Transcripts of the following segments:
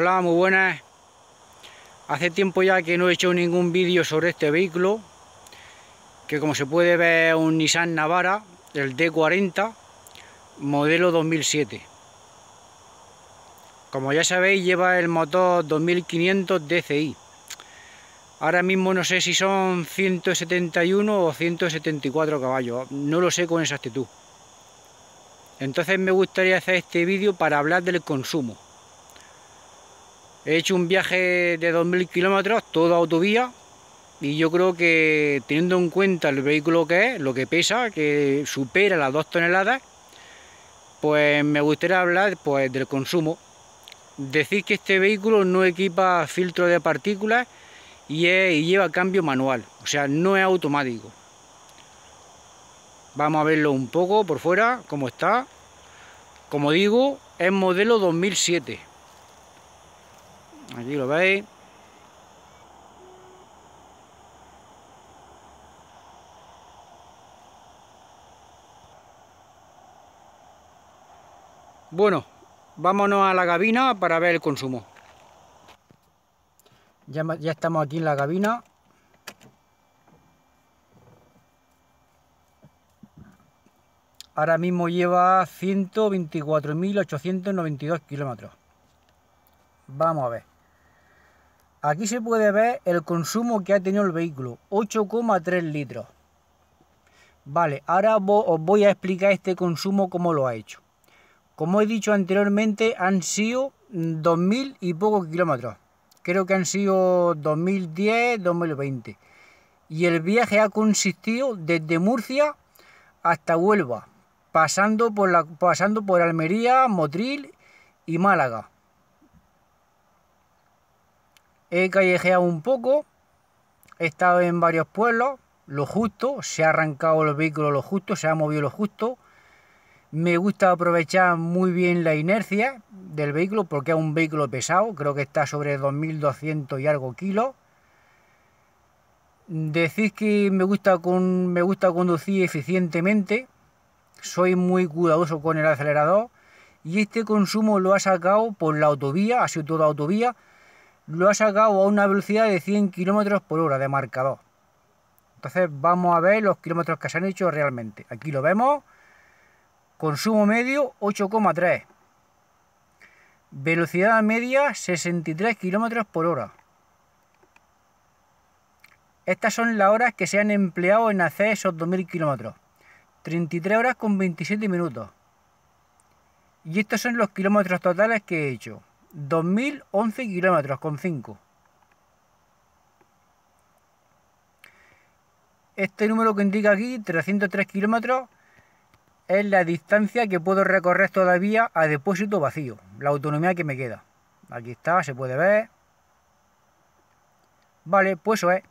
Hola, muy buenas. Hace tiempo ya que no he hecho ningún vídeo sobre este vehículo, que como se puede ver es un Nissan Navara, el D40, modelo 2007. Como ya sabéis, lleva el motor 2500 DCI. Ahora mismo no sé si son 171 o 174 caballos, no lo sé con exactitud. Entonces me gustaría hacer este vídeo para hablar del consumo. He hecho un viaje de 2.000 kilómetros, toda autovía, y yo creo que teniendo en cuenta el vehículo que es, lo que pesa, que supera las 2 toneladas, pues me gustaría hablar pues, del consumo. Decir que este vehículo no equipa filtro de partículas y, y lleva cambio manual, o sea, no es automático. Vamos a verlo un poco por fuera, cómo está. Como digo, es modelo 2007. Allí lo veis. Bueno, vámonos a la cabina para ver el consumo. Ya, estamos aquí en la cabina Ahora mismo lleva 124.892 kilómetros. Vamos a ver. Aquí se puede ver el consumo que ha tenido el vehículo, 8,3 litros. Vale, ahora os voy a explicar este consumo cómo lo ha hecho. Como he dicho anteriormente, han sido 2.000 y pocos kilómetros. Creo que han sido 2010, 2020. Y el viaje ha consistido desde Murcia hasta Huelva, pasando por, pasando por Almería, Motril y Málaga. He callejeado un poco, he estado en varios pueblos, lo justo, se ha arrancado los vehículos lo justo, se ha movido lo justo. Me gusta aprovechar muy bien la inercia del vehículo porque es un vehículo pesado, creo que está sobre 2.200 y algo kilos. Decís que me gusta, me gusta conducir eficientemente, soy muy cuidadoso con el acelerador y este consumo lo ha sacado por la autovía, ha sido toda autovía, lo ha sacado a una velocidad de 100 km por hora de marcador. Entonces vamos a ver los kilómetros que se han hecho realmente. Aquí lo vemos. Consumo medio 8,3. Velocidad media 63 km por hora. Estas son las horas que se han empleado en hacer esos 2.000 kilómetros. 33 horas con 27 minutos. Y estos son los kilómetros totales que he hecho. 2.011 kilómetros con 5. Este número que indica aquí, 303 kilómetros, es la distancia que puedo recorrer todavía a depósito vacío, la autonomía que me queda. Aquí está, se puede ver. Vale, pues eso es.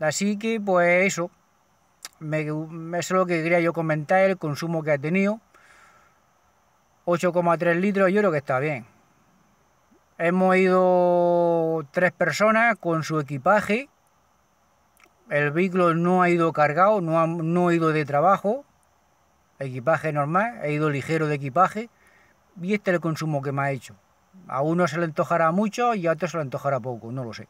Así que, pues eso. Me, eso es lo que quería yo comentar, el consumo que ha tenido. 8,3 litros, yo creo que está bien. Hemos ido tres personas con su equipaje. El vehículo no ha ido cargado, no ha, ido de trabajo. Equipaje normal, he ido ligero de equipaje. Y este es el consumo que me ha hecho. A uno se le antojará mucho y a otro se le antojará poco, no lo sé.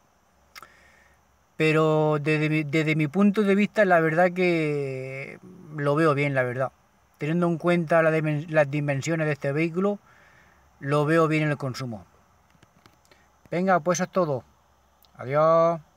Pero desde mi punto de vista, la verdad que lo veo bien, la verdad teniendo en cuenta las dimensiones de este vehículo, lo veo bien en el consumo. Venga, pues eso es todo. Adiós.